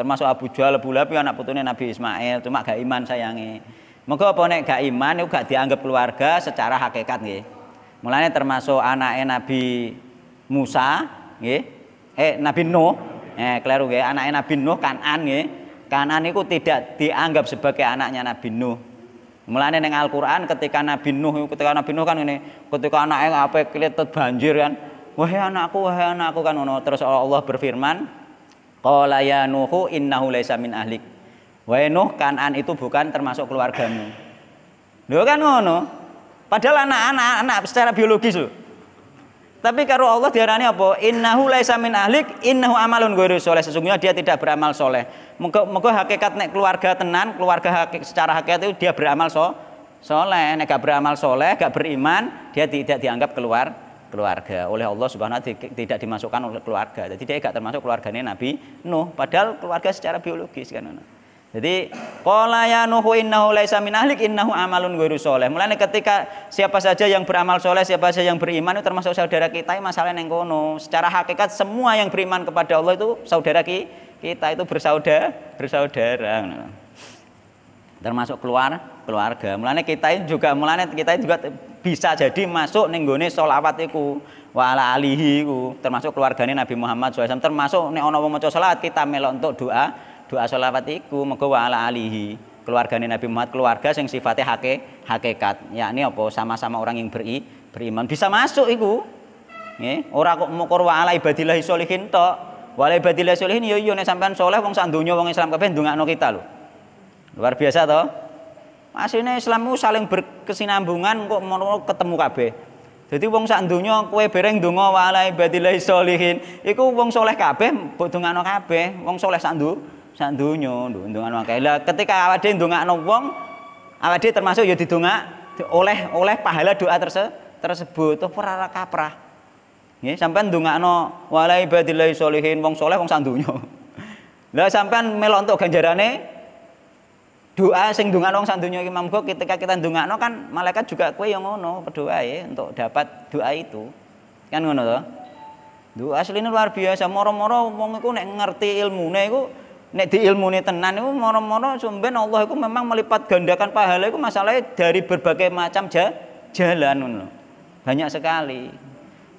termasuk Abu Jahal Abu Lahab ya anak putune Nabi Ismail cuma gak iman sayangi Moga apa nek gak iman itu gak dianggap keluarga secara hakikat nggih. Mulane termasuk anaknya Nabi Musa nggih. Eh Nabi Nuh. Eh keliru nggih, anaknya Nabi Nuh Kanan nggih. Kanan itu tidak dianggap sebagai anaknya Nabi Nuh. Mulane ning Al-Qur'an ketika Nabi Nuh ketika Nabi Nuh kan ini ketika anaknya apa kelihatan banjir kan, wahai anakku, wahai anakku kan ngono. Terus Allah berfirman, Qala ya Nuhu innahu laisa min ahlik. Wa Nuh, Kanan itu bukan termasuk keluargamu. Lho kan ngono. Padahal anak-anak anak secara biologis lho. Tapi karo Allah diarani apa? Innahu laisa min ahlik, innahu amalun ghairu soleh. Sesungguhnya dia tidak beramal soleh. Moga moga hakikat nek keluarga tenan, keluarga hakik, secara hakikat itu dia beramal so, soleh. Nek gak beramal soleh, gak beriman, dia tidak dianggap keluar keluarga oleh Allah Subhanahu wa taala tidak dimasukkan oleh keluarga. Jadi dia enggak termasuk keluarganya Nabi Nuh padahal keluarga secara biologis kan. Jadi qala ya nuhu innahu laisa min ahlik innahu amalun ghairu soleh. Mulane ketika siapa saja yang beramal soleh, siapa saja yang beriman itu termasuk saudara kita masalah yang kono. Secara hakikat semua yang beriman kepada Allah itu saudara kita itu bersaudara, bersaudara. Termasuk keluar keluarga. Mulane kita juga mulane kita juga bisa jadi masuk ning gone selawat iku wa ala alihi iku termasuk keluargane Nabi Muhammad SAW termasuk nek ana wong maca selawat kita melok untuk doa doa selawat iku mego wa ala alihi keluargane Nabi Muhammad keluarga sing sifatnya hake, hakikat yakni apa sama-sama orang yang beri, beriman bisa masuk iku nggih ora kok mukur wa ala ibadillah sholihin tok wa ala ibadillah sholihin yo yo nek sampean saleh wong sak donya wong Islam kabeh ndongakno kita lho luar biasa toh Asline Islammu saling berkesinambungan kok mau ketemu kabeh. Jadi wong sak kue kowe bereng dungo wa ala solihin. Iku wong soleh kabeh buat dongano kabeh, wong soleh sak ndu sak donya ndongano kabeh. ketika awake dhewe ndongakno wong awake termasuk ya dunga oleh oleh pahala doa terse, tersebut itu ora kaprah. Sampai sampean ndongakno wa ala ibadillah wong soleh wong sak donya. Lah sampean melok ganjarane doa sing dungakno sak donya Imam Kok ketika kita no kan malaikat juga kue yang ngono berdoa ya untuk dapat doa itu. Kan ngono Doa asline luar biasa moro-moro wong iku nek ngerti ilmune iku nek di ilmune tenan iku moro-moro sumben Allah iku memang melipat gandakan pahala iku masalahnya dari berbagai macam jalan ngono. Banyak sekali.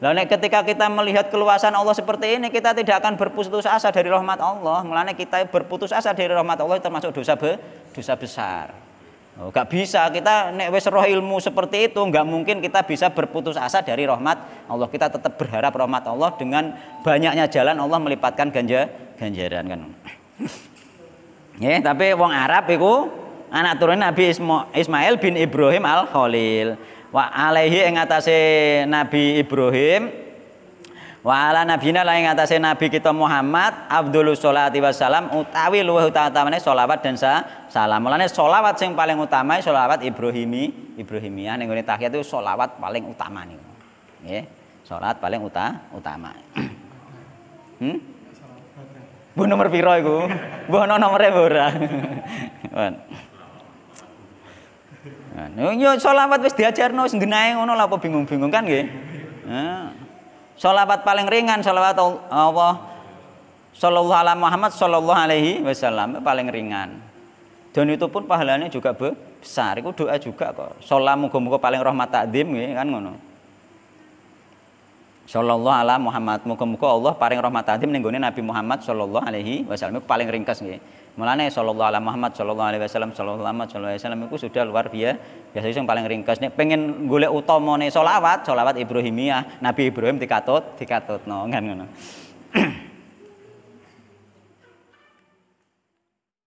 Lah nek ketika kita melihat keluasan Allah seperti ini kita tidak akan berputus asa dari rahmat Allah. Melainkan kita berputus asa dari rahmat Allah termasuk dosa be, dosa besar. Oh, gak bisa kita nek wis roh ilmu seperti itu nggak mungkin kita bisa berputus asa dari rahmat Allah. Kita tetap berharap rahmat Allah dengan banyaknya jalan Allah melipatkan ganja ganjaran kan. ya, tapi wong Arab itu anak turun Nabi Ismail bin Ibrahim Al Khalil wa alaihi ing atase Nabi Ibrahim wa ala nabiyina lan ing atase Nabi kita Muhammad afdhalus sholati wassalam utawi luwih utamane sholawat dan salam. Mulane sholawat sing paling utama ya sholawat Ibrahimi, Ibrahimiyah ning ngene tahiyat itu sholawat paling utama nih, Nggih, sholat paling uta, utama. hmm? Bu nomor piro iku? Bu ono nomore ora? Nah, yo solawat wis diajar, sing genahe ngono lha apa bingung-bingung kan nggih. Nah, solawat paling ringan solawat Allah sallallahu alaihi Muhammad sallallahu alaihi wasallam paling ringan. Dan itu pun pahalanya juga besar. Iku doa juga kok. Salam muga paling rahmat takdim nggih kan ngono. Sallallahu ala Muhammad. Muga-muga Allah paring rahmat ati ning Nabi Muhammad sallallahu alaihi wasallam paling ringkas nggih. Mulane sallallahu ala Muhammad sallallahu alaihi wasallam sallallahu alaihi wasallam iku sudah luar biasa. Biasa sing paling ringkas nek pengen golek utamane selawat, selawat Ibrahimiyah, Nabi Ibrahim dikatut, dikatutno kan ngono.